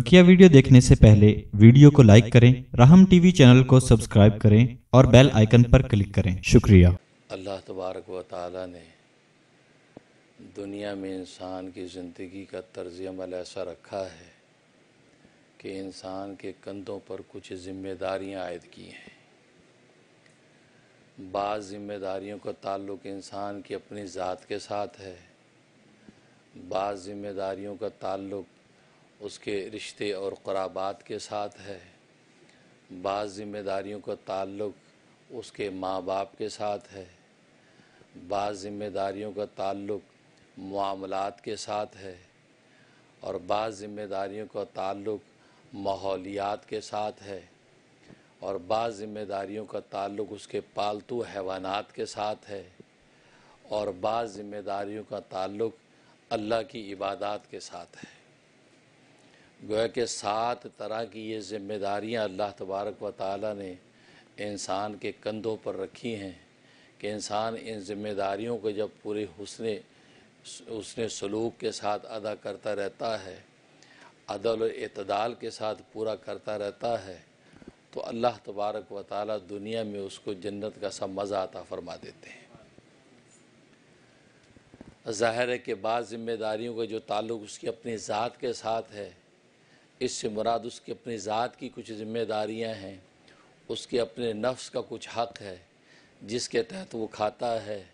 बकिया वीडियो देखने से पहले वीडियो को लाइक करें राहम टीवी चैनल को सब्सक्राइब करें और बेल आइकन पर क्लिक करें शुक्रिया अल्लाह तबारक व ताली ने दुनिया में इंसान की ज़िंदगी का तर्ज अमल ऐसा रखा है कि इंसान के कंधों पर कुछ जिम्मेदारियां आयद की हैं बाज़ जिम्मेदारियों का ताल्लुक़ इंसान की अपनी ज़ात के साथ है बाज़ जिम्मेदारियों का ताल्लुक़ उसके रिश्ते और कराबात के साथ है बाज़ ज़िम्मेदारियों का ताल्लुक़ उसके माँ बाप के साथ है बाज़ ज़िम्मेदारियों का ताल्लुक़ मामलात के साथ है और बाज़ ज़िम्मेदारियों का ताल्लुक़ माहौलियात के साथ है और बाज़ ज़िम्मेदारियों का ताल्लुक़ उसके पालतू हैवानात के साथ है और बाज़ ज़िम्मेदारियों का ताल्लुक़ अल्लाह की इबादत के साथ है गोया के सात तरह की ये ज़िम्मेदारियाँ अल्लाह तबारक व ताली ने इंसान के कंधों पर रखी हैं कि इंसान इन ज़िम्मेदारियों को जब पूरे हुसन उसने सलूक के साथ अदा करता रहता है अदल अतदाल के साथ पूरा करता रहता है तो अल्लाह तबारक व ताली दुनिया में उसको जन्नत का सब मज़ा आता फरमा देते हैं ज़ाहिर है कि बाद ज़िम्मेदारियों का जो ताल्लुक़ उसकी अपनी ज़ात के साथ है इससे मुराद उसकी अपनी ज़ात की कुछ ज़िम्मेदारियाँ हैं उसके अपने नफ्स का कुछ हक़ है जिसके तहत वो खाता है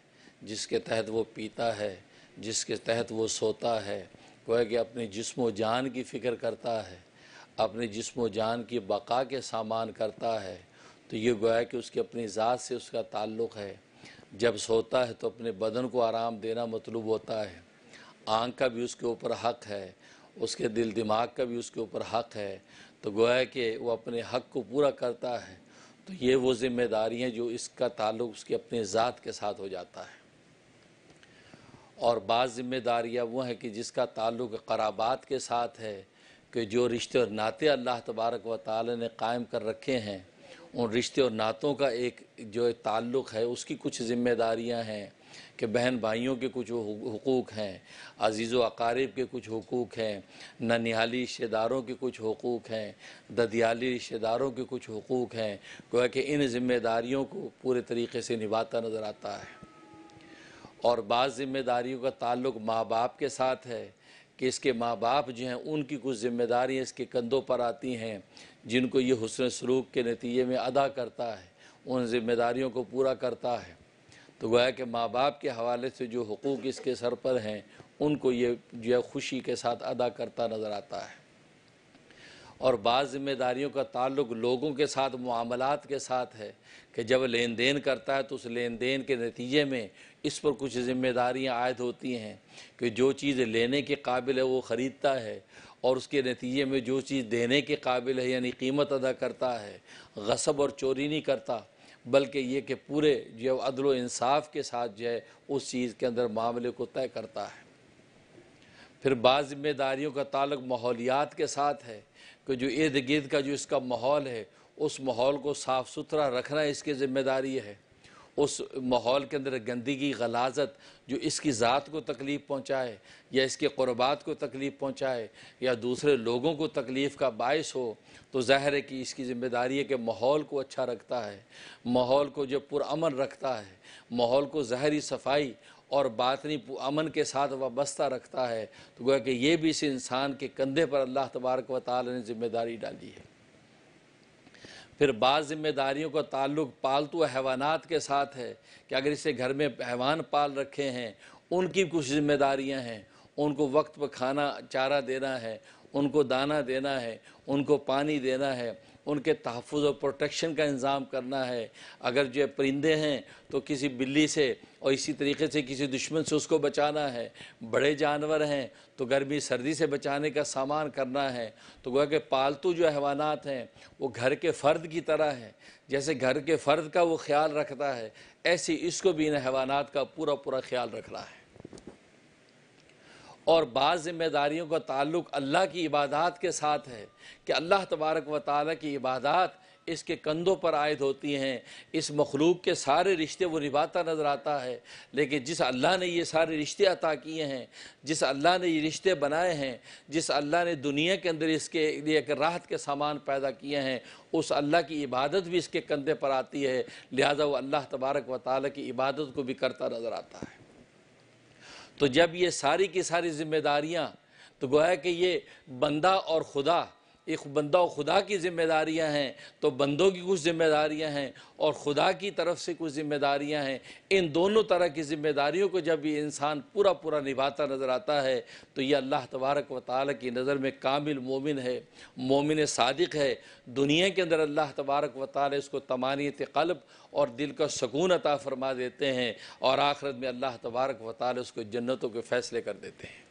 जिसके तहत वो पीता है जिसके तहत वो सोता है वह कि अपने जिसम जान की फ़िक्र करता है अपने जिसम जान की बका के सामान करता है तो ये गोया कि उसकी अपनी ज़ात से उसका ताल्लुक़ है जब सोता है तो अपने बदन को आराम देना मतलूब होता है आँख का भी उसके ऊपर हक़ है उसके दिल दिमाग का भी उसके ऊपर हक है तो गोया कि वो अपने हक को पूरा करता है तो ये वो ज़िम्मेदारी हैं जो इसका ताल्लुक उसके अपने ज़ात के साथ हो जाता है और बाज़ ज़िम्मेदारियाँ वो हैं कि जिसका ताल्लुक कराबात के साथ है कि जो रिश्ते और नाते अल्लाह तबारक व ताली ने कायम कर रखे हैं उन रिश्ते और नातों का एक जो ताल्लुक़ है उसकी कुछ ज़िम्मेदारियाँ हैं कि बहन भाइयों के कुछ हकूक़ हैं अजीज़ व अकारीब के कुछ हकूक़ हैं ननिहाली रिश्तेदारों के कुछ हकूक़ हैं ददियाली रिश्तेदारों के कुछ हकूक़ हैं गोया कि इन ज़िम्मेदारियों को पूरे तरीके से निभाता नज़र आता है और बाज़ ज़िम्मेदारियों का ताल्लुक माँ बाप के साथ है कि इसके माँ बाप जो हैं उनकी कुछ ज़िम्मेदारियाँ इसके कंधों पर आती हैं जिनको ये हसन सलूक के नतीजे में अदा करता है उन ज़िम्मेदारियों को पूरा करता है तो गोया कि माँ बाप के हवाले से जो हकूक़ इसके सर पर हैं उनको ये जो है खुशी के साथ अदा करता नज़र आता है और बाज़ ज़िम्मेदारियों का ताल्लुक लोगों के साथ मामलात के साथ है कि जब लेन देन करता है तो उस लेन देन के नतीजे में इस पर कुछ ज़िम्मेदारियाँ आयद होती हैं कि जो चीज़ लेने के काबिल है वो ख़रीदता है और उसके नतीजे में जो चीज़ देने के काबिल है यानी कीमत अदा करता है गसब और चोरी नहीं करता बल्कि ये कि पूरे जो अदल इंसाफ के साथ जो है उस चीज़ के अंदर मामले को तय करता है फिर बाद ज़िम्मेदारियों का ताल्लुक माहौलियात के साथ है कि जो इर्द गिर्द का जो इसका माहौल है उस माहौल को साफ़ सुथरा रखना इसकी ज़िम्मेदारी है उस माहौल के अंदर गंदगी गलाजत जो इसकी ज़ात को तकलीफ़ पहुँचाए या इसके क़ुरबात को तकलीफ़ पहुँचाए या दूसरे लोगों को तकलीफ़ का बायस हो तो ज़ाहिर है कि इसकी ज़िम्मेदारी है कि माहौल को अच्छा रखता है माहौल को जो पुरमन रखता है माहौल को ज़ाहरी सफाई और बातनी अमन के साथ वाबस्ता रखता है तो गोया कि ये भी इस इंसान के कंधे पर अल्लाह तबारक व ताली ने ज़िम्मेदारी डाली है फिर बाज़ जिम्मेदारियों का ताल्लुक पालतू हैवानात के साथ है कि अगर इसे घर में हैवान पाल रखे हैं उनकी कुछ जिम्मेदारियां हैं उनको वक्त पर खाना चारा देना है उनको दाना देना है उनको पानी देना है उनके तहफ़ और प्रोटेक्शन का इंतज़ाम करना है अगर जो है परिंदे हैं तो किसी बिल्ली से और इसी तरीके से किसी दुश्मन से उसको बचाना है बड़े जानवर हैं तो गर्मी सर्दी से बचाने का सामान करना है तो गोया के पालतू जो हैवानात हैं वो घर के फ़र्द की तरह हैं जैसे घर के फ़र्द का वो ख्याल रखता है ऐसे इसको भी इन हैवानात का पूरा पूरा ख्याल रख रहा है और बाज़ ज़िम्मेदारियों का ताल्लुक अल्लाह की इबादत के साथ है कि अल्लाह तबारक व ताली की इबादत इसके कंधों पर आयद होती हैं इस मखलूक के सारे रिश्ते वो निभाता नज़र आता है लेकिन जिस अल्लाह ने ये सारे रिश्ते अता किए हैं जिस अल्लाह ने ये रिश्ते बनाए हैं जिस अल्लाह ने दुनिया के अंदर इसके लिए एक राहत के सामान पैदा किए हैं उस अल्लाह की इबादत भी इसके कंधे पर आती है लिहाजा वो अल्लाह तबारक व ताली की इबादत को भी करता नज़र आता है तो जब ये सारी की सारी जिम्मेदारियाँ तो गोया कि ये बंदा और खुदा एक बंदा और खुदा की ज़िम्मेदारियाँ हैं तो बंदों की कुछ ज़िम्मेदारियाँ हैं और खुदा की तरफ से कुछ ज़िम्मेदारियाँ हैं इन दोनों तरह की ज़िम्मेदारियों को जब ये इंसान पूरा पूरा निभाता नज़र आता है तो ये अल्लाह तबारक व ताल की नज़र में कामिल मोमिन है मोमिन सादिक है दुनिया के अंदर अल्लाह तबारक व ताल इसको तमानियत कल्ब और दिल का सुकून अता फरमा देते हैं और आखिरत में अल्लाह तबारक व ताल उसको जन्नतों के फ़ैसले कर देते हैं